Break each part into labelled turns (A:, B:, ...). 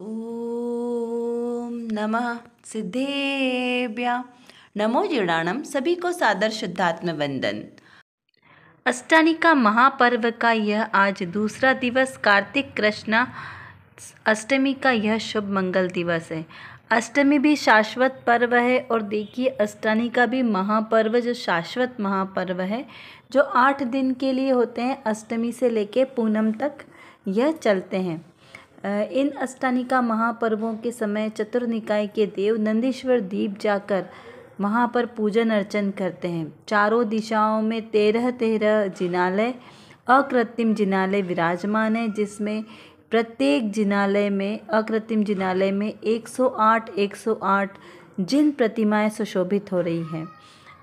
A: ओम नमः सिद्धेभ्या नमो जीर्णाणम सभी को सादर शुद्धात्म वंदन अष्टानिका महापर्व का यह आज दूसरा दिवस कार्तिक कृष्णा अष्टमी का यह शुभ मंगल दिवस है अष्टमी भी शाश्वत पर्व है और देखिए अष्टानी का भी महापर्व जो शाश्वत महापर्व है जो आठ दिन के लिए होते हैं अष्टमी से लेके पूनम तक यह चलते हैं इन अष्टानिका महापर्वों के समय चतुर निकाय के देव नंदीश्वर द्वीप जाकर वहाँ पर पूजन अर्चन करते हैं चारों दिशाओं में तेरह तेरह जिनालय अकृत्रिम जिनालय विराजमान है जिसमें प्रत्येक जिनालय में अकृत्रिम जिनालय में 108 108 जिन प्रतिमाएं सुशोभित हो रही हैं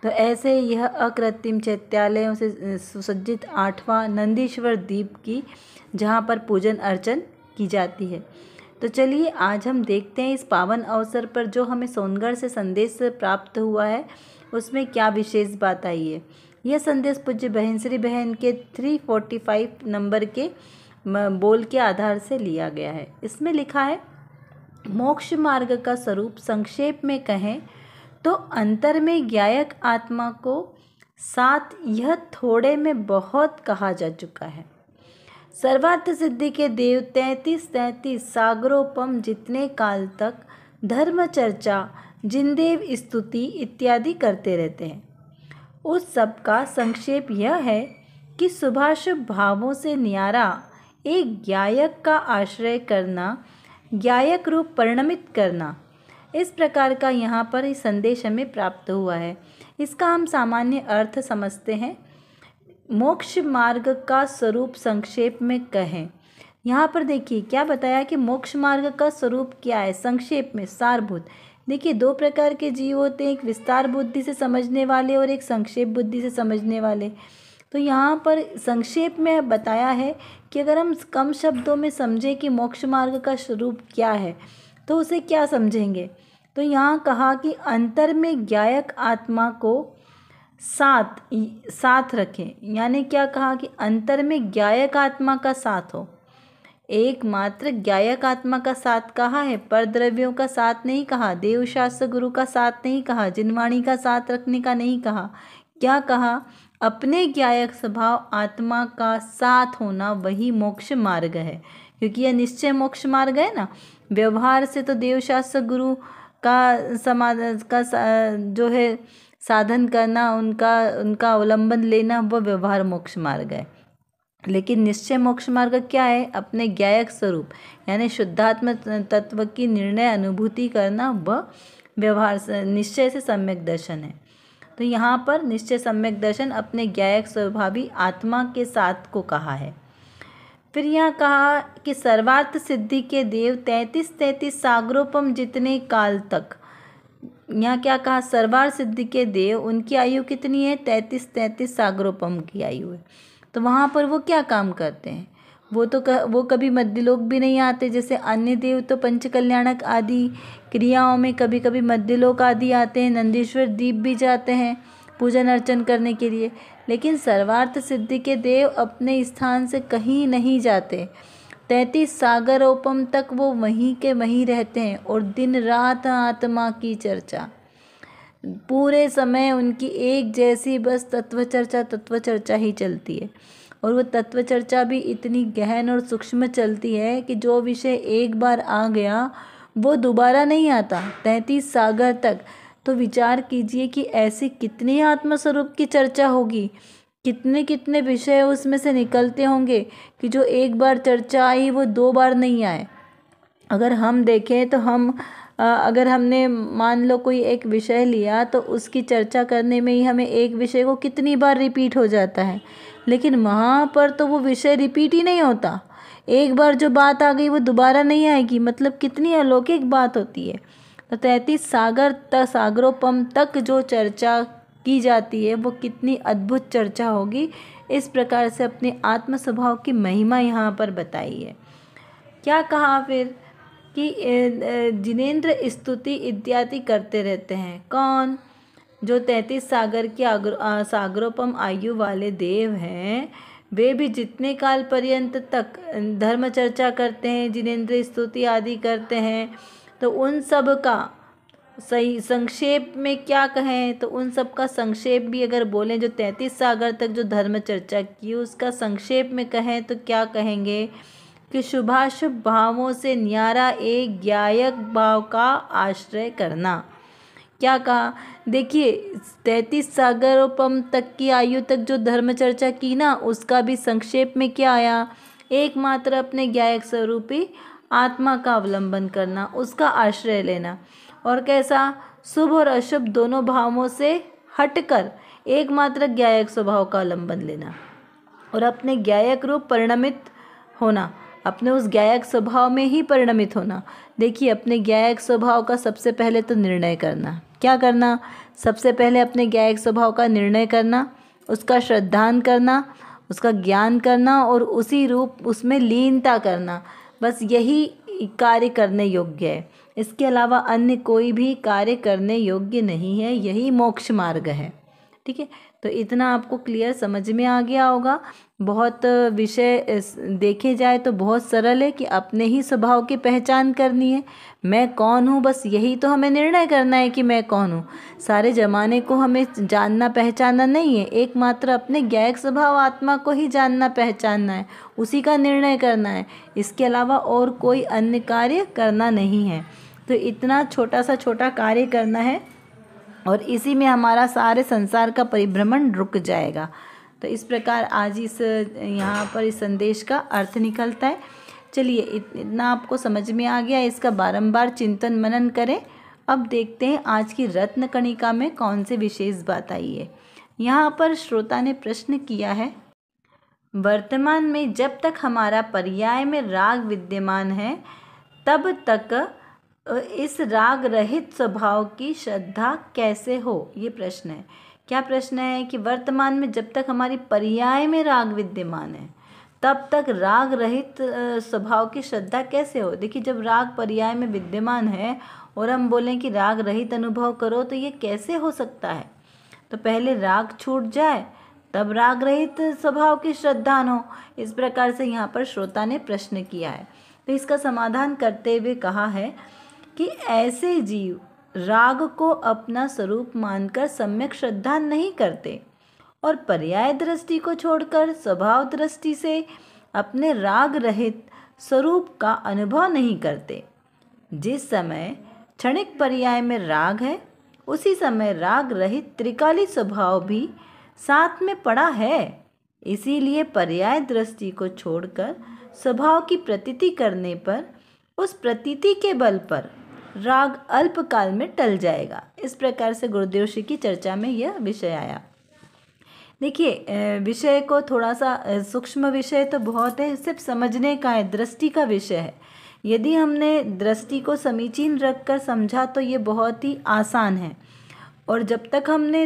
A: तो ऐसे यह अकृत्रिम चैत्यालयों से सुसज्जित आठवां नंदीश्वर द्वीप की जहाँ पर पूजन अर्चन की जाती है तो चलिए आज हम देखते हैं इस पावन अवसर पर जो हमें सोनगढ़ से संदेश प्राप्त हुआ है उसमें क्या विशेष बात आई है यह संदेश पूज्य बहन श्री बहन के थ्री फोर्टी फाइव नंबर के बोल के आधार से लिया गया है इसमें लिखा है मोक्ष मार्ग का स्वरूप संक्षेप में कहें तो अंतर में ज्ञायक आत्मा को साथ यह थोड़े में बहुत कहा जा चुका है सर्वार्थ सिद्धि के देव तैंतीस तैंतीस सागरोपम जितने काल तक धर्म चर्चा जिनदेव स्तुति इत्यादि करते रहते हैं उस सब का संक्षेप यह है कि शुभाशुभ भावों से न्यारा एक गायक का आश्रय करना गायक रूप परिणमित करना इस प्रकार का यहाँ पर ही संदेश हमें प्राप्त हुआ है इसका हम सामान्य अर्थ समझते हैं मोक्ष मार्ग का स्वरूप संक्षेप में कहें यहाँ पर देखिए क्या बताया कि मोक्ष मार्ग का स्वरूप क्या है संक्षेप में सारभूत देखिए दो प्रकार के जीव होते हैं एक विस्तार बुद्धि से समझने वाले और एक संक्षेप बुद्धि से समझने वाले तो यहाँ पर संक्षेप में बताया है कि अगर हम कम शब्दों में समझें कि मोक्ष मार्ग का स्वरूप क्या है तो उसे क्या समझेंगे तो यहाँ कहा कि अंतर में ज्ञायक आत्मा को साथ साथ रखें यानी क्या कहा कि अंतर में ज्ञायक आत्मा का साथ हो एकमात्र ज्ञायक आत्मा का साथ कहा है पर द्रव्यों का साथ नहीं कहा देव शास्त्र गुरु का साथ नहीं कहा जिनवाणी का साथ रखने का नहीं कहा क्या कहा अपने ज्ञायक स्वभाव आत्मा का साथ होना वही मोक्ष मार्ग है क्योंकि यह निश्चय मोक्ष मार्ग है ना व्यवहार से तो देवशास्त्र गुरु का समाज का जो है साधन करना उनका उनका अवलंबन लेना वह व्यवहार मोक्ष मार्ग है लेकिन निश्चय मोक्ष मार्ग क्या है अपने ज्ञायक स्वरूप यानी शुद्धात्म तत्व की निर्णय अनुभूति करना वह व्यवहार निश्चय से सम्यक दर्शन है तो यहाँ पर निश्चय सम्यक दर्शन अपने ज्ञायक स्वभावी आत्मा के साथ को कहा है फिर यहाँ कहा कि सर्वार्थ सिद्धि के देव तैंतीस तैंतीस सागरोपम जितने काल तक यहाँ क्या कहा सरवार सिद्धि के देव उनकी आयु कितनी है तैंतीस तैंतीस सागरोपम की आयु है तो वहाँ पर वो क्या काम करते हैं वो तो कह, वो कभी मध्यलोक भी नहीं आते जैसे अन्य देव तो पंचकल्याणक आदि क्रियाओं में कभी कभी मध्यलोक आदि आते हैं नंदीश्वर द्वीप भी जाते हैं पूजन अर्चन करने के लिए लेकिन सर्वार्थ सिद्धि के देव अपने स्थान से कहीं नहीं जाते तैतीस सागरोपम तक वो वहीं के वहीं रहते हैं और दिन रात आत्मा की चर्चा पूरे समय उनकी एक जैसी बस तत्व चर्चा तत्व चर्चा ही चलती है और वो तत्व चर्चा भी इतनी गहन और सूक्ष्म चलती है कि जो विषय एक बार आ गया वो दोबारा नहीं आता तैंतीस सागर तक तो विचार कीजिए कि ऐसी कितनी आत्मस्वरूप की चर्चा होगी कितने कितने विषय उसमें से निकलते होंगे कि जो एक बार चर्चा आई वो दो बार नहीं आए अगर हम देखें तो हम अगर हमने मान लो कोई एक विषय लिया तो उसकी चर्चा करने में ही हमें एक विषय को कितनी बार रिपीट हो जाता है लेकिन वहाँ पर तो वो विषय रिपीट ही नहीं होता एक बार जो बात आ गई वो दोबारा नहीं आएगी मतलब कितनी अलौकिक बात होती है तो तैतीस सागर तक सागरोपम तक जो चर्चा की जाती है वो कितनी अद्भुत चर्चा होगी इस प्रकार से अपने आत्म स्वभाव की महिमा यहाँ पर बताई है क्या कहा फिर कि जिनेन्द्र स्तुति इत्यादि करते रहते हैं कौन जो तैतीस सागर के सागरोपम आयु वाले देव हैं वे भी जितने काल पर्यंत तक धर्म चर्चा करते हैं जिनेन्द्र स्तुति आदि करते हैं तो उन सब का सही संक्षेप में क्या कहें तो उन सब का संक्षेप भी अगर बोलें जो तैंतीस सागर तक जो धर्म चर्चा की उसका संक्षेप में कहें तो क्या कहेंगे कि शुभाशुभ भावों से न्यारा एक ज्ञायक भाव का आश्रय करना क्या कहा देखिए सागर सागरोपम तक की आयु तक जो धर्म चर्चा की ना उसका भी संक्षेप में क्या आया एकमात्र अपने ज्ञायक स्वरूपी आत्मा का अवलंबन करना उसका आश्रय लेना और कैसा शुभ और अशुभ दोनों भावों से हटकर एकमात्र ज्ञायक स्वभाव का अवलंबन लेना और अपने ज्ञायक रूप परिणमित होना अपने उस ज्ञायक स्वभाव में ही परिणमित होना देखिए अपने ज्ञायक स्वभाव का सबसे पहले तो निर्णय करना क्या करना सबसे पहले अपने ज्ञायक स्वभाव का निर्णय करना उसका श्रद्धान करना उसका ज्ञान करना और उसी रूप उसमें लीनता करना बस यही कार्य करने योग्य है इसके अलावा अन्य कोई भी कार्य करने योग्य नहीं है यही मोक्ष मार्ग है ठीक है तो इतना आपको क्लियर समझ में आ गया होगा बहुत विषय देखे जाए तो बहुत सरल है कि अपने ही स्वभाव की पहचान करनी है मैं कौन हूँ बस यही तो हमें निर्णय करना है कि मैं कौन हूँ सारे ज़माने को हमें जानना पहचानना नहीं है एकमात्र अपने गैक स्वभाव आत्मा को ही जानना पहचानना है उसी का निर्णय करना है इसके अलावा और कोई अन्य कार्य करना नहीं है तो इतना छोटा सा छोटा कार्य करना है और इसी में हमारा सारे संसार का परिभ्रमण रुक जाएगा तो इस प्रकार आज इस यहाँ पर इस संदेश का अर्थ निकलता है चलिए इतना आपको समझ में आ गया इसका बारंबार चिंतन मनन करें अब देखते हैं आज की रत्न कणिका में कौन से विशेष बात आई है यहाँ पर श्रोता ने प्रश्न किया है वर्तमान में जब तक हमारा पर्याय में राग विद्यमान है तब तक इस राग रहित स्वभाव की श्रद्धा कैसे हो ये प्रश्न है क्या प्रश्न है कि वर्तमान में जब तक हमारी पर्याय में राग विद्यमान है तब तक राग रहित स्वभाव की श्रद्धा कैसे हो देखिए जब राग पर्याय में विद्यमान है और हम बोलें कि राग रहित अनुभव करो तो ये कैसे हो सकता है तो पहले राग छूट जाए तब राग रहित स्वभाव की श्रद्धा हो इस प्रकार से यहाँ पर श्रोता ने प्रश्न किया है तो इसका समाधान करते हुए कहा है कि ऐसे जीव राग को अपना स्वरूप मानकर सम्यक श्रद्धा नहीं करते और पर्याय दृष्टि को छोड़कर स्वभाव दृष्टि से अपने राग रहित स्वरूप का अनुभव नहीं करते जिस समय क्षणिक पर्याय में राग है उसी समय राग रहित त्रिकाली स्वभाव भी साथ में पड़ा है इसीलिए पर्याय दृष्टि को छोड़कर स्वभाव की प्रतीति करने पर उस प्रतीति के बल पर राग अल्पकाल में टल जाएगा इस प्रकार से गुरुदेव श्री की चर्चा में यह विषय आया देखिए विषय को थोड़ा सा सूक्ष्म विषय तो बहुत है सिर्फ समझने का है दृष्टि का विषय है यदि हमने दृष्टि को समीचीन रख कर समझा तो ये बहुत ही आसान है और जब तक हमने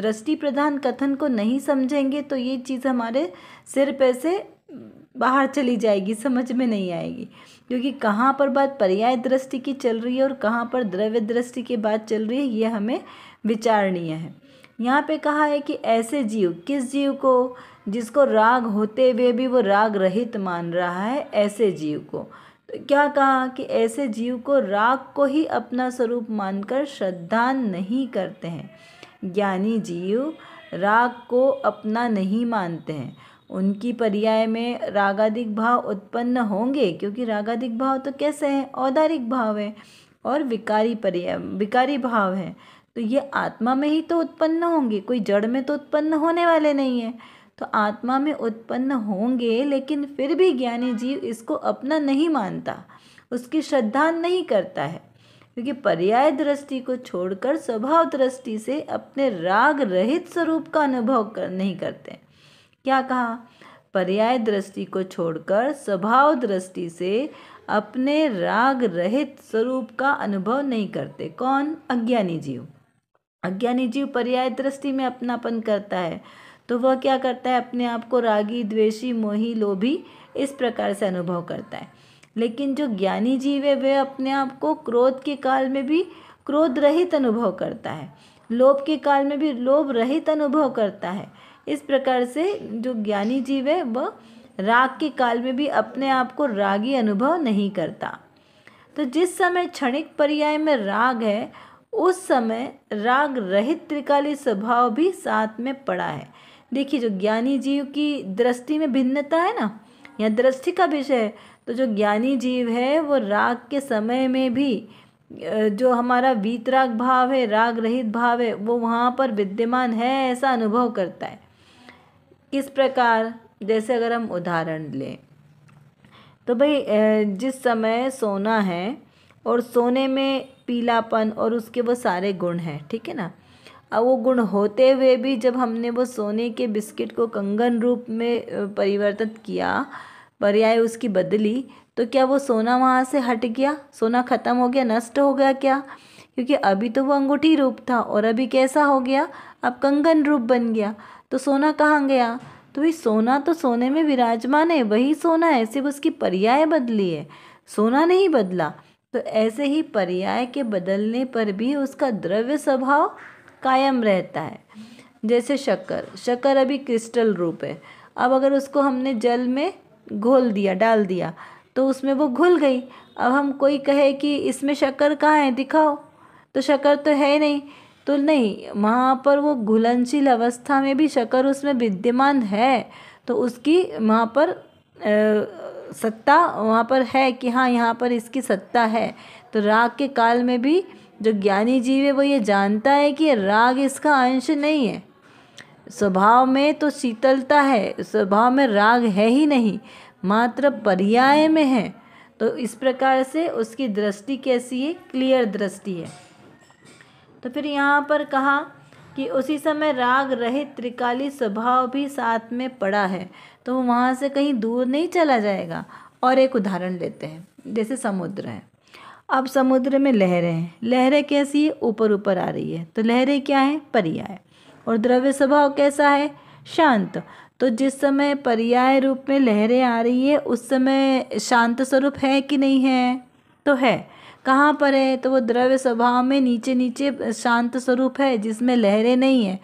A: दृष्टि प्रधान कथन को नहीं समझेंगे तो ये चीज़ हमारे सिर पे से बाहर चली जाएगी समझ में नहीं आएगी क्योंकि कहाँ पर बात पर्याय दृष्टि की चल रही है और कहाँ पर द्रव्य दृष्टि की बात चल रही है ये हमें विचारणीय है यहाँ पे कहा है कि ऐसे जीव किस जीव को जिसको राग होते हुए भी वो राग रहित मान रहा है ऐसे जीव को तो क्या कहा कि ऐसे जीव को राग को ही अपना स्वरूप मानकर श्रद्धा नहीं करते हैं ज्ञानी जीव राग को अपना नहीं मानते हैं उनकी पर्याय में रागाधिक भाव उत्पन्न होंगे क्योंकि रागाधिक भाव तो कैसे हैं औदारिक भाव है और विकारी पर्याय विकारी भाव है तो ये आत्मा में ही तो उत्पन्न होंगे कोई जड़ में तो उत्पन्न होने वाले नहीं है तो आत्मा में उत्पन्न होंगे लेकिन फिर भी ज्ञानी जीव इसको अपना नहीं मानता उसकी श्रद्धा नहीं करता है क्योंकि पर्याय दृष्टि को छोड़कर स्वभाव दृष्टि से अपने राग रहित स्वरूप का अनुभव कर नहीं करते क्या कहा पर्याय दृष्टि को छोड़कर स्वभाव दृष्टि से अपने राग रहित स्वरूप का अनुभव नहीं करते कौन अज्ञानी जीव अज्ञानी जीव पर्याय दृष्टि में अपनापन करता है तो वह क्या करता है अपने आप को रागी द्वेषी मोही लोभी इस प्रकार से अनुभव करता है लेकिन जो ज्ञानी जीव है वह अपने आप को क्रोध के काल में भी क्रोध रहित अनुभव करता है लोभ के काल में भी लोभ रहित अनुभव करता है इस प्रकार से जो ज्ञानी जीव है वह राग के काल में भी अपने आप को रागी अनुभव नहीं करता तो जिस समय क्षणिक पर्याय में राग है उस समय राग रहित त्रिकाली स्वभाव भी साथ में पड़ा है देखिए जो ज्ञानी जीव की दृष्टि में भिन्नता है ना या दृष्टि का विषय है तो जो ज्ञानी जीव है वो राग के समय में भी जो हमारा वीतराग भाव है राग रहित भाव है वो वहाँ पर विद्यमान है ऐसा अनुभव करता है किस प्रकार जैसे अगर हम उदाहरण लें तो भाई जिस समय सोना है और सोने में पीलापन और उसके वो सारे गुण हैं ठीक है ना अब वो गुण होते हुए भी जब हमने वो सोने के बिस्किट को कंगन रूप में परिवर्तित किया पर्याय उसकी बदली तो क्या वो सोना वहाँ से हट गया सोना ख़त्म हो गया नष्ट हो गया क्या क्योंकि अभी तो वो अंगूठी रूप था और अभी कैसा हो गया अब कंगन रूप बन गया तो सोना कहाँ गया तो भाई सोना तो सोने में विराजमान है वही सोना है सिर्फ उसकी पर्याय बदली है सोना नहीं बदला तो ऐसे ही पर्याय के बदलने पर भी उसका द्रव्य स्वभाव कायम रहता है जैसे शक्कर शक्कर अभी क्रिस्टल रूप है अब अगर उसको हमने जल में घोल दिया डाल दिया तो उसमें वो घुल गई अब हम कोई कहे कि इसमें शक्कर कहाँ है दिखाओ तो शक्कर तो है नहीं तो नहीं वहाँ पर वो घुलनशील अवस्था में भी शक्कर उसमें विद्यमान है तो उसकी वहाँ पर आ, सत्ता वहाँ पर है कि हाँ यहाँ पर इसकी सत्ता है तो राग के काल में भी जो ज्ञानी जीव है वो ये जानता है कि राग इसका अंश नहीं है स्वभाव में तो शीतलता है स्वभाव में राग है ही नहीं मात्र पर्याय में है तो इस प्रकार से उसकी दृष्टि कैसी है क्लियर दृष्टि है तो फिर यहाँ पर कहा कि उसी समय राग रहित त्रिकाली स्वभाव भी साथ में पड़ा है तो वो वहाँ से कहीं दूर नहीं चला जाएगा और एक उदाहरण लेते हैं जैसे समुद्र है अब समुद्र में लहरें हैं लहरें कैसी है ऊपर ऊपर आ रही है तो लहरें क्या हैं पर्याय और द्रव्य स्वभाव कैसा है शांत तो जिस समय पर्याय रूप में लहरें आ रही है उस समय शांत स्वरूप है कि नहीं है तो है कहाँ पर है तो वो द्रव्य स्वभाव में नीचे नीचे शांत स्वरूप है जिसमें लहरें नहीं है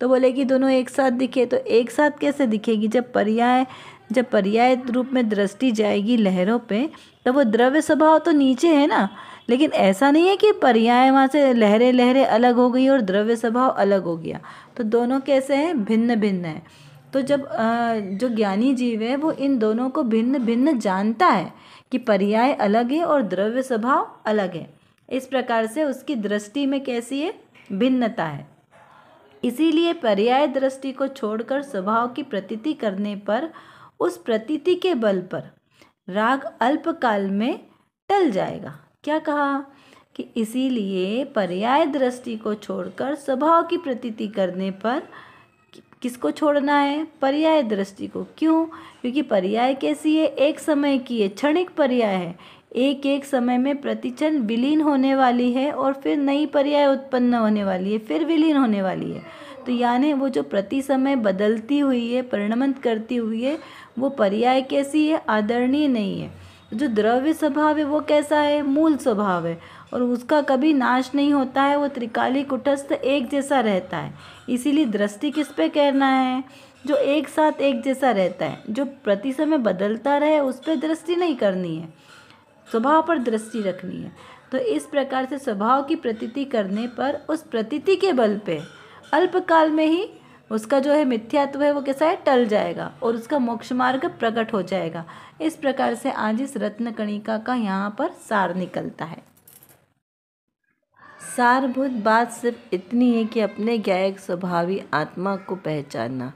A: तो बोले कि दोनों एक साथ दिखे तो एक साथ कैसे दिखेगी जब पर्याय जब पर्याय रूप में दृष्टि जाएगी लहरों पे तो वो द्रव्य स्वभाव तो नीचे है ना लेकिन ऐसा नहीं है कि पर्याय वहाँ से लहरें लहरें अलग हो गई और द्रव्य स्वभाव अलग हो गया तो दोनों कैसे हैं भिन्न भिन्न है तो जब जो ज्ञानी जीव है वो इन दोनों को भिन्न भिन्न जानता है कि पर्याय अलग है और द्रव्य स्वभाव अलग है इस प्रकार से उसकी दृष्टि में कैसी है भिन्नता है इसीलिए पर्याय दृष्टि को छोड़कर स्वभाव की प्रतीति करने पर उस प्रतीति के बल पर राग अल्पकाल में टल जाएगा क्या कहा कि इसीलिए पर्याय दृष्टि को छोड़कर स्वभाव की प्रतीति करने पर किसको छोड़ना है पर्याय दृष्टि को क्यों क्योंकि पर्याय कैसी है एक समय की है क्षणिक पर्याय है एक एक समय में प्रतिक्षण विलीन होने वाली है और फिर नई पर्याय उत्पन्न होने वाली है फिर विलीन होने वाली है तो यानी वो जो प्रति समय बदलती हुई है परिणमन करती हुई है वो पर्याय कैसी है आदरणीय नहीं है जो द्रव्य स्वभाव है वो कैसा है मूल स्वभाव है और उसका कभी नाश नहीं होता है वो त्रिकाली कुटस्थ एक जैसा रहता है इसीलिए दृष्टि किस पे कहना है जो एक साथ एक जैसा रहता है जो प्रति समय बदलता रहे उस पर दृष्टि नहीं करनी है स्वभाव पर दृष्टि रखनी है तो इस प्रकार से स्वभाव की प्रतीति करने पर उस प्रतीति के बल पे अल्पकाल में ही उसका जो है मिथ्यात्व है वो कैसा है टल जाएगा और उसका मोक्ष मार्ग प्रकट हो जाएगा इस प्रकार से आज इस रत्नकणिका का यहाँ पर सार निकलता है सारभूत बात सिर्फ इतनी है कि अपने गायक स्वभावी आत्मा को पहचानना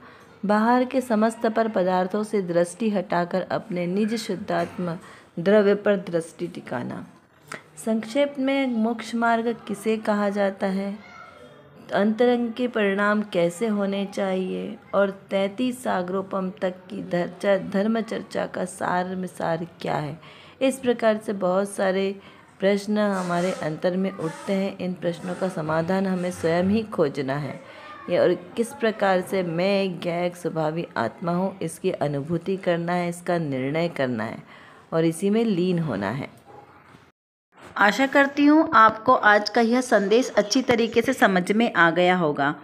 A: बाहर के समस्त पर पदार्थों से दृष्टि हटाकर अपने निज शुद्धात्म द्रव्य पर दृष्टि टिकाना संक्षेप में मोक्ष मार्ग किसे कहा जाता है अंतरंग के परिणाम कैसे होने चाहिए और तैंतीस सागरोपम तक की धर्म चर्चा का सार मिसार क्या है इस प्रकार से बहुत सारे प्रश्न हमारे अंतर में उठते हैं इन प्रश्नों का समाधान हमें स्वयं ही खोजना है या और किस प्रकार से मैं एक गैर स्वभावी आत्मा हूँ इसकी अनुभूति करना है इसका निर्णय करना है और इसी में लीन होना है आशा करती हूँ आपको आज का यह संदेश अच्छी तरीके से समझ में आ गया होगा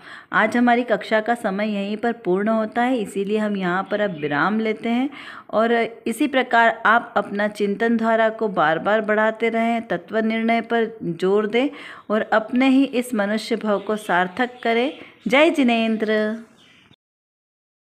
A: आज हमारी कक्षा का समय यहीं पर पूर्ण होता है इसीलिए हम यहाँ पर अब विराम लेते हैं और इसी प्रकार आप अपना चिंतन धारा को बार बार बढ़ाते रहें तत्व निर्णय पर जोर दें और अपने ही इस मनुष्य भाव को सार्थक करें जय जिनेन्द्र